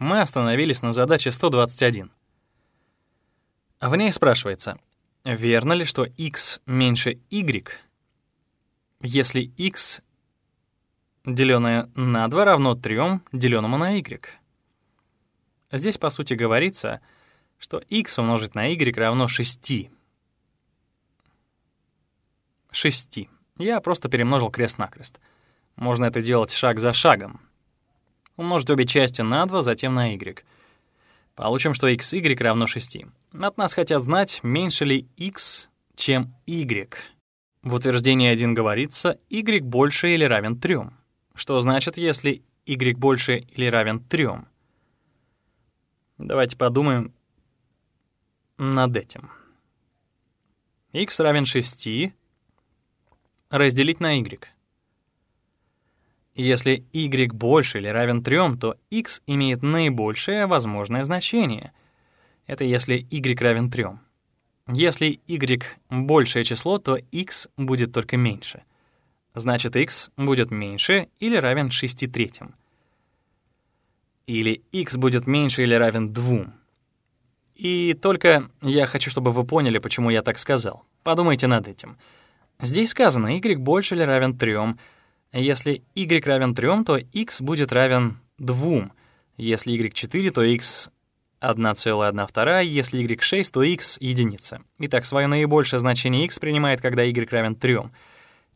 мы остановились на задаче 121. А в ней спрашивается, верно ли, что x меньше y, если x, деленное на 2, равно 3, деленному на y? Здесь, по сути, говорится, что x умножить на y равно 6. 6. Я просто перемножил крест-накрест. Можно это делать шаг за шагом, умножить обе части на 2, затем на y. Получим, что xy равно 6. От нас хотят знать, меньше ли x, чем y. В утверждении 1 говорится, y больше или равен 3. Что значит, если y больше или равен 3? Давайте подумаем над этим. x равен 6 разделить на y. Если y больше или равен 3, то x имеет наибольшее возможное значение. Это если y равен 3. Если y большее число, то x будет только меньше. Значит, x будет меньше или равен 6 третьим. Или x будет меньше или равен 2. И только я хочу, чтобы вы поняли, почему я так сказал. Подумайте над этим. Здесь сказано y больше или равен 3, если y равен 3, то x будет равен 2. Если y 4, то x 1,1,2, если y 6, то x — единица. Итак, свое наибольшее значение x принимает, когда y равен 3.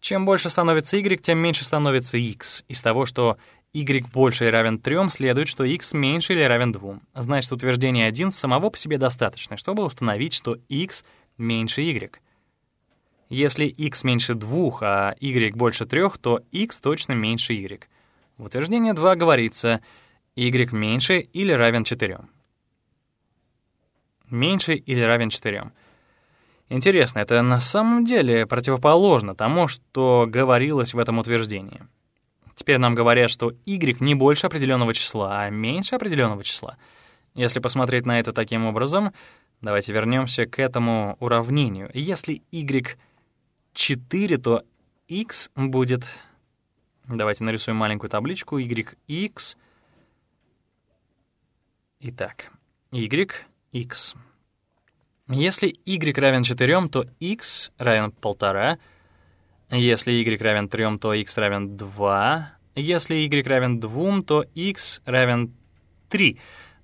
Чем больше становится y, тем меньше становится x. Из того, что y больше или равен 3, следует, что x меньше или равен 2. Значит, утверждение 1 самого по себе достаточно, чтобы установить, что x меньше y. Если x меньше 2, а y больше 3, то x точно меньше y. В утверждении 2 говорится y меньше или равен 4. Меньше или равен 4. Интересно, это на самом деле противоположно тому, что говорилось в этом утверждении. Теперь нам говорят, что y не больше определенного числа, а меньше определенного числа. Если посмотреть на это таким образом, давайте вернемся к этому уравнению. Если y 4, то x будет... Давайте нарисуем маленькую табличку. Y x. Итак, y x. Если y равен 4, то x равен 1,5. Если y равен 3, то x равен 2. Если y равен 2, то x равен 3.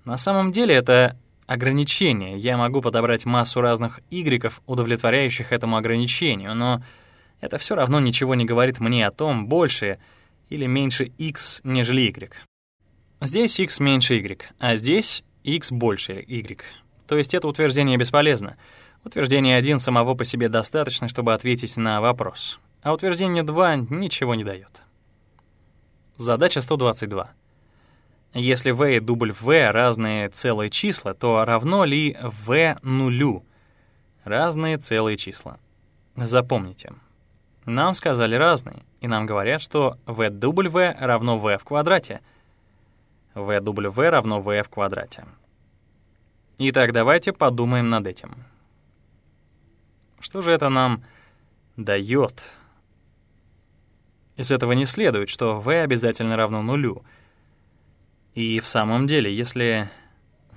На самом деле это ограничение. Я могу подобрать массу разных y, удовлетворяющих этому ограничению, но это все равно ничего не говорит мне о том, больше или меньше x, нежели y. Здесь x меньше y, а здесь x больше y. То есть это утверждение бесполезно. Утверждение 1 самого по себе достаточно, чтобы ответить на вопрос. А утверждение 2 ничего не дает. Задача 122. Если v и дубль v разные целые числа, то равно ли v нулю? Разные целые числа. Запомните. Нам сказали разные, и нам говорят, что v дубль v равно v в квадрате. v дубль v равно v в квадрате. Итак, давайте подумаем над этим. Что же это нам дает? Из этого не следует, что v обязательно равно нулю — и в самом деле, если...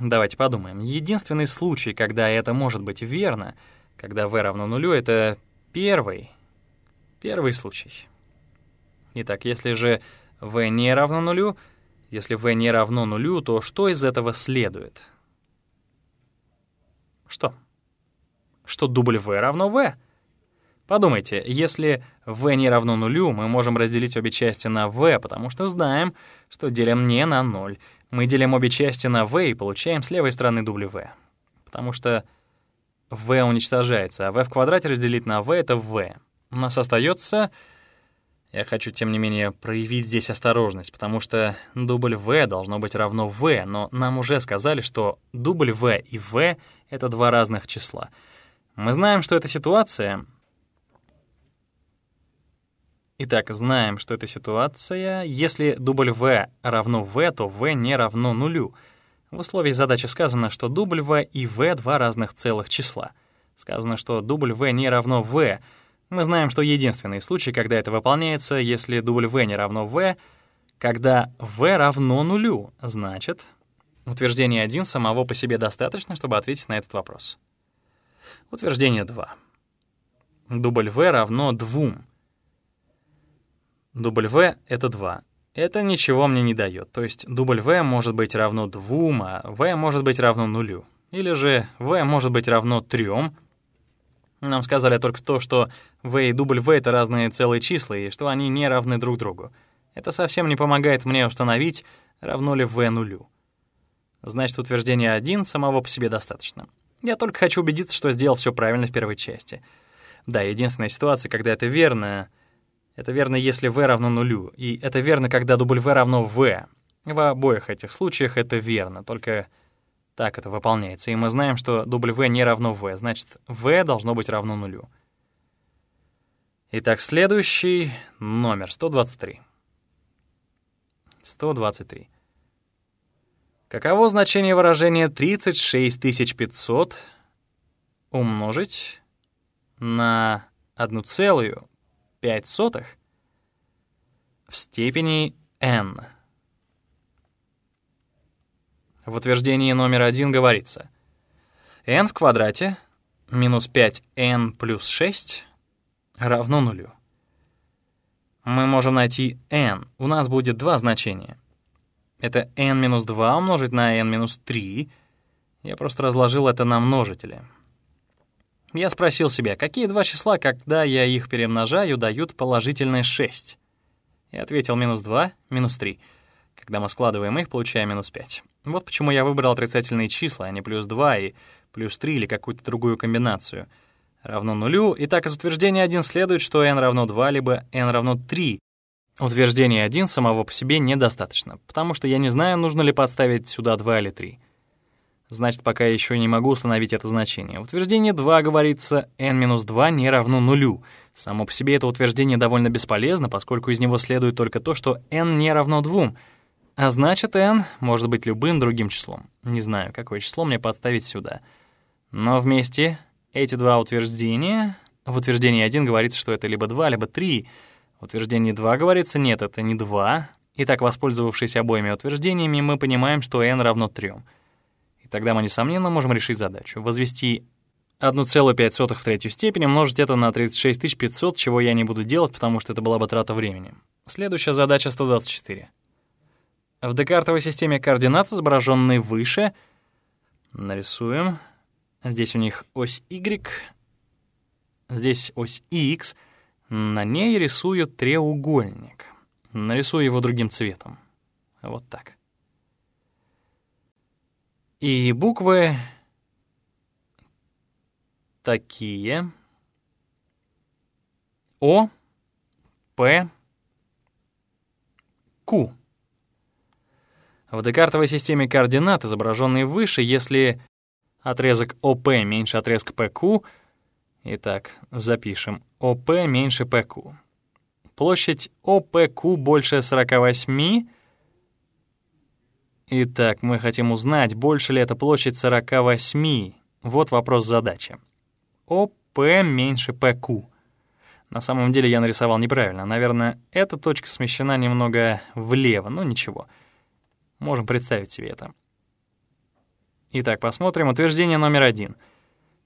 Давайте подумаем. Единственный случай, когда это может быть верно, когда v равно нулю, это первый, первый случай. Итак, если же v не равно нулю, если v не равно нулю, то что из этого следует? Что? Что дубль v равно v? Подумайте, если v не равно нулю, мы можем разделить обе части на v, потому что знаем, что делим не на 0. Мы делим обе части на v и получаем с левой стороны дубль v. Потому что v уничтожается, а v в квадрате разделить на v — это v. У нас остается... Я хочу, тем не менее, проявить здесь осторожность, потому что дубль v должно быть равно v, но нам уже сказали, что дубль v и v — это два разных числа. Мы знаем, что эта ситуация Итак, знаем, что эта ситуация. Если W равно V, то V не равно нулю. В условии задачи сказано, что W и V — два разных целых числа. Сказано, что W не равно V. Мы знаем, что единственный случай, когда это выполняется, если W не равно V, когда V равно нулю, значит, утверждение 1 самого по себе достаточно, чтобы ответить на этот вопрос. Утверждение 2. W равно двум. Дубль «в» — это 2. Это ничего мне не дает, то есть дубль «в» может быть равно 2, а «в» может быть равно нулю. Или же «в» может быть равно 3. Нам сказали только то, что «в» и дубль «в» — это разные целые числа, и что они не равны друг другу. Это совсем не помогает мне установить, равно ли «в» нулю. Значит, утверждение 1 самого по себе достаточно. Я только хочу убедиться, что сделал все правильно в первой части. Да, единственная ситуация, когда это верно — это верно, если v равно нулю, и это верно, когда w равно v. В обоих этих случаях это верно, только так это выполняется. И мы знаем, что w не равно v, значит, v должно быть равно нулю. Итак, следующий номер 123. 123. Каково значение выражения 36500 умножить на целую 0,5 в степени n. В утверждении номер один говорится n в квадрате минус 5n плюс 6 равно нулю. Мы можем найти n. У нас будет два значения. Это n минус 2 умножить на n минус 3. Я просто разложил это на множители. Я спросил себя, какие два числа, когда я их перемножаю, дают положительное 6? И ответил минус 2, минус 3. Когда мы складываем их, получаем минус 5. Вот почему я выбрал отрицательные числа, а не плюс 2 и плюс 3 или какую-то другую комбинацию. Равно нулю, Итак, из утверждения 1 следует, что n равно 2, либо n равно 3. Утверждение 1 самого по себе недостаточно, потому что я не знаю, нужно ли подставить сюда 2 или 3 значит, пока я еще не могу установить это значение. Утверждение утверждении 2 говорится n-2 не равно нулю. Само по себе это утверждение довольно бесполезно, поскольку из него следует только то, что n не равно 2. А значит, n может быть любым другим числом. Не знаю, какое число мне подставить сюда. Но вместе эти два утверждения... В утверждении 1 говорится, что это либо 2, либо 3. В утверждении 2 говорится, нет, это не 2. Итак, воспользовавшись обоими утверждениями, мы понимаем, что n равно 3. Тогда мы, несомненно, можем решить задачу. Возвести 1,5 в третью степени, умножить это на 36500, чего я не буду делать, потому что это была бы трата времени. Следующая задача 124. В декартовой системе координат, изображенной выше, нарисуем. Здесь у них ось Y, здесь ось X. На ней рисую треугольник. Нарисую его другим цветом. Вот так. И буквы такие. О, П, Q. В декартовой системе координат, изображенной выше, если отрезок ОП меньше отрезка ПК, итак, запишем ОП меньше ПК. Площадь ОПК больше 48, Итак, мы хотим узнать, больше ли это площадь 48. Вот вопрос задачи. ОП меньше ПК. На самом деле я нарисовал неправильно. Наверное, эта точка смещена немного влево, но ничего. Можем представить себе это. Итак, посмотрим утверждение номер один.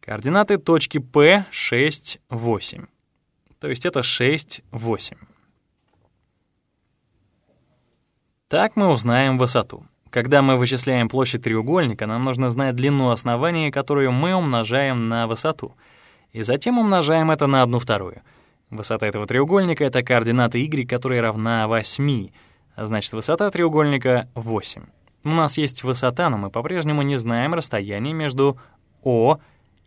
Координаты точки P 6, 8. То есть это 6, 8. Так мы узнаем высоту. Когда мы вычисляем площадь треугольника, нам нужно знать длину основания, которую мы умножаем на высоту, и затем умножаем это на одну вторую. Высота этого треугольника — это координата y, которая равна 8, а значит, высота треугольника — 8. У нас есть высота, но мы по-прежнему не знаем расстояние между O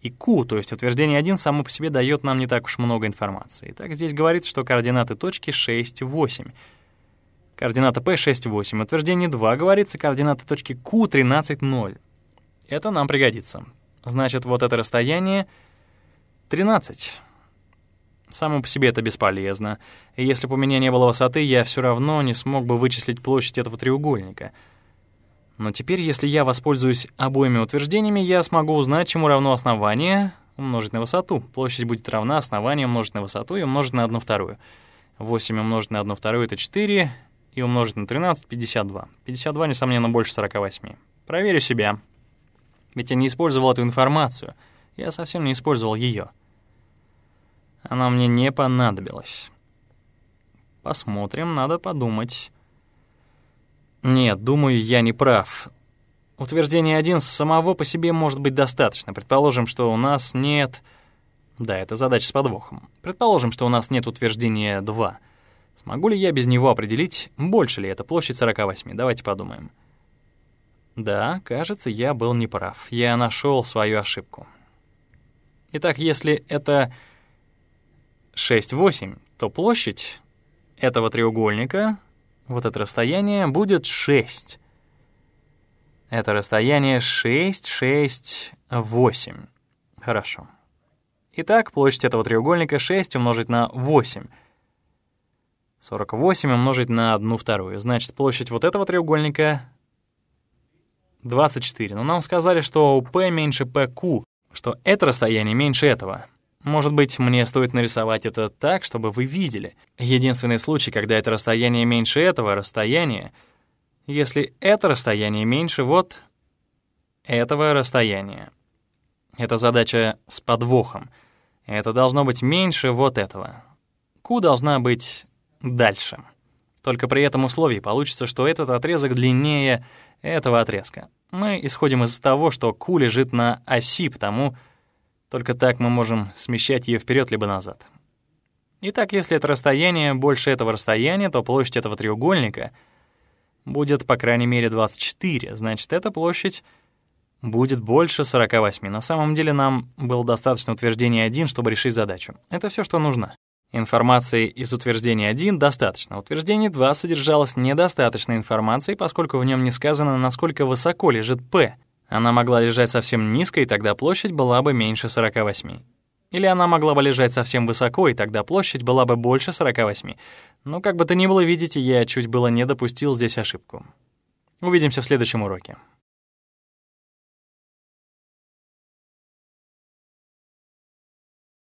и Q, то есть утверждение 1 само по себе дает нам не так уж много информации. Итак, здесь говорится, что координаты точки 6, 8 — координата p 6 8. Утверждение 2 говорится координата точки q 13 0. Это нам пригодится. Значит, вот это расстояние 13. Само по себе это бесполезно. И если бы у меня не было высоты, я все равно не смог бы вычислить площадь этого треугольника. Но теперь, если я воспользуюсь обоими утверждениями, я смогу узнать, чему равно основание умножить на высоту. Площадь будет равна основанию умножить на высоту и умножить на 1 вторую. 8 умножить на 1 вторую — это 4, и умножить на 13 — 52. 52, несомненно, больше 48. Проверю себя. Ведь я не использовал эту информацию. Я совсем не использовал ее. Она мне не понадобилась. Посмотрим, надо подумать. Нет, думаю, я не прав. Утверждение один самого по себе может быть достаточно. Предположим, что у нас нет... Да, это задача с подвохом. Предположим, что у нас нет утверждения 2 — Смогу ли я без него определить, больше ли это площадь 48? Давайте подумаем. Да, кажется, я был неправ. Я нашел свою ошибку. Итак, если это 6,8, то площадь этого треугольника, вот это расстояние, будет 6. Это расстояние 6, 6, 8. Хорошо. Итак, площадь этого треугольника 6 умножить на 8 — 48 умножить на 1 вторую. Значит, площадь вот этого треугольника 24. Но нам сказали, что P меньше PQ, что это расстояние меньше этого. Может быть, мне стоит нарисовать это так, чтобы вы видели. Единственный случай, когда это расстояние меньше этого расстояния, если это расстояние меньше вот этого расстояния. Это задача с подвохом. Это должно быть меньше вот этого. Q должна быть дальше. Только при этом условии получится, что этот отрезок длиннее этого отрезка. Мы исходим из того, что ку лежит на оси, потому только так мы можем смещать ее вперед либо назад. Итак, если это расстояние больше этого расстояния, то площадь этого треугольника будет, по крайней мере, 24. Значит, эта площадь будет больше 48. На самом деле нам было достаточно утверждения 1, чтобы решить задачу. Это все, что нужно. Информации из утверждения 1 достаточно. А утверждение 2 содержалось недостаточной информации, поскольку в нем не сказано, насколько высоко лежит P. Она могла лежать совсем низко, и тогда площадь была бы меньше 48. Или она могла бы лежать совсем высоко, и тогда площадь была бы больше 48. Но как бы то ни было, видите, я чуть было не допустил здесь ошибку. Увидимся в следующем уроке.